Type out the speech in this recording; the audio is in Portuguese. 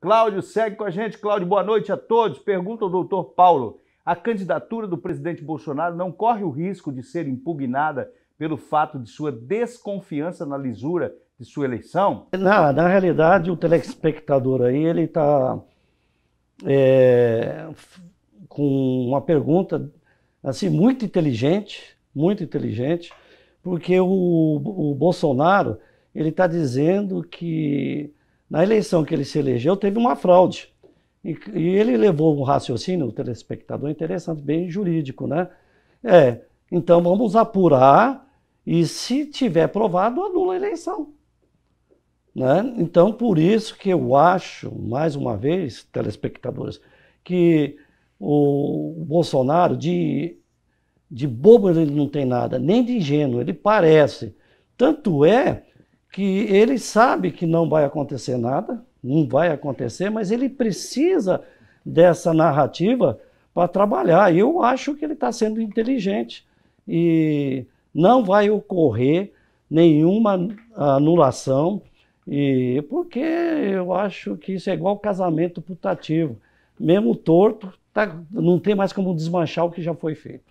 Cláudio, segue com a gente. Cláudio, boa noite a todos. Pergunta ao doutor Paulo: a candidatura do presidente Bolsonaro não corre o risco de ser impugnada pelo fato de sua desconfiança na lisura de sua eleição? Na, na realidade, o telespectador aí, ele está é, com uma pergunta assim muito inteligente, muito inteligente, porque o, o Bolsonaro ele está dizendo que na eleição que ele se elegeu, teve uma fraude. E, e ele levou um raciocínio, o telespectador, interessante, bem jurídico, né? É, então vamos apurar e se tiver provado, anula a eleição. Né? Então, por isso que eu acho, mais uma vez, telespectadores, que o Bolsonaro, de, de bobo ele não tem nada, nem de ingênuo, ele parece. Tanto é que ele sabe que não vai acontecer nada, não vai acontecer, mas ele precisa dessa narrativa para trabalhar. eu acho que ele está sendo inteligente. E não vai ocorrer nenhuma anulação, e porque eu acho que isso é igual casamento putativo. Mesmo torto, tá, não tem mais como desmanchar o que já foi feito.